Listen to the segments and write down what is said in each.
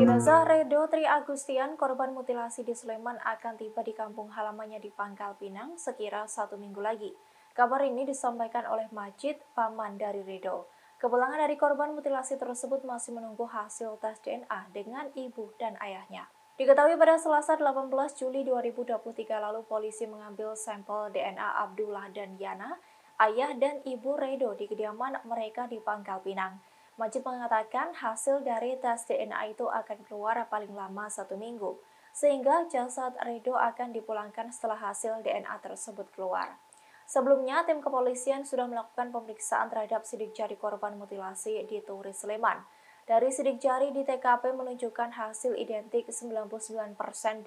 Jenazah Redo Tri Agustian, korban mutilasi di Sleman akan tiba di kampung halamannya di Pangkal Pinang sekira satu minggu lagi. Kabar ini disampaikan oleh Majid, paman dari Redo. Kepulangan dari korban mutilasi tersebut masih menunggu hasil tes DNA dengan ibu dan ayahnya. Diketahui pada Selasa 18 Juli 2023 lalu polisi mengambil sampel DNA Abdullah dan Yana Ayah dan ibu Redo di kediaman mereka di Pangkal Pinang. Majid mengatakan hasil dari tes DNA itu akan keluar paling lama satu minggu, sehingga jasad Redo akan dipulangkan setelah hasil DNA tersebut keluar. Sebelumnya, tim kepolisian sudah melakukan pemeriksaan terhadap sidik jari korban mutilasi di Turi Sleman. Dari sidik jari di TKP menunjukkan hasil identik 99%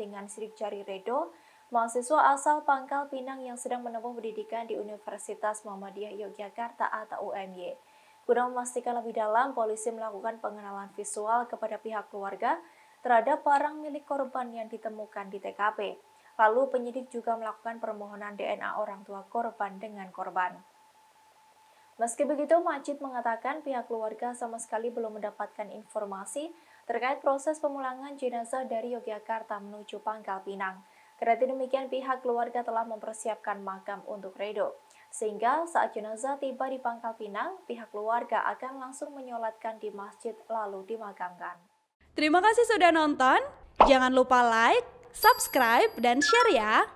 dengan sidik jari Redo Mahasiswa asal Pangkal Pinang yang sedang menempuh pendidikan di Universitas Muhammadiyah Yogyakarta atau UMY. Guna memastikan lebih dalam, polisi melakukan pengenalan visual kepada pihak keluarga terhadap barang milik korban yang ditemukan di TKP. Lalu penyidik juga melakukan permohonan DNA orang tua korban dengan korban. Meski begitu, Majid mengatakan pihak keluarga sama sekali belum mendapatkan informasi terkait proses pemulangan jenazah dari Yogyakarta menuju Pangkal Pinang. Kereta demikian, pihak keluarga telah mempersiapkan makam untuk Redo. Sehingga saat jenazah tiba di Pangkal Pinang, pihak keluarga akan langsung menyolatkan di masjid lalu dimakamkan. Terima kasih sudah nonton. Jangan lupa like, subscribe, dan share ya.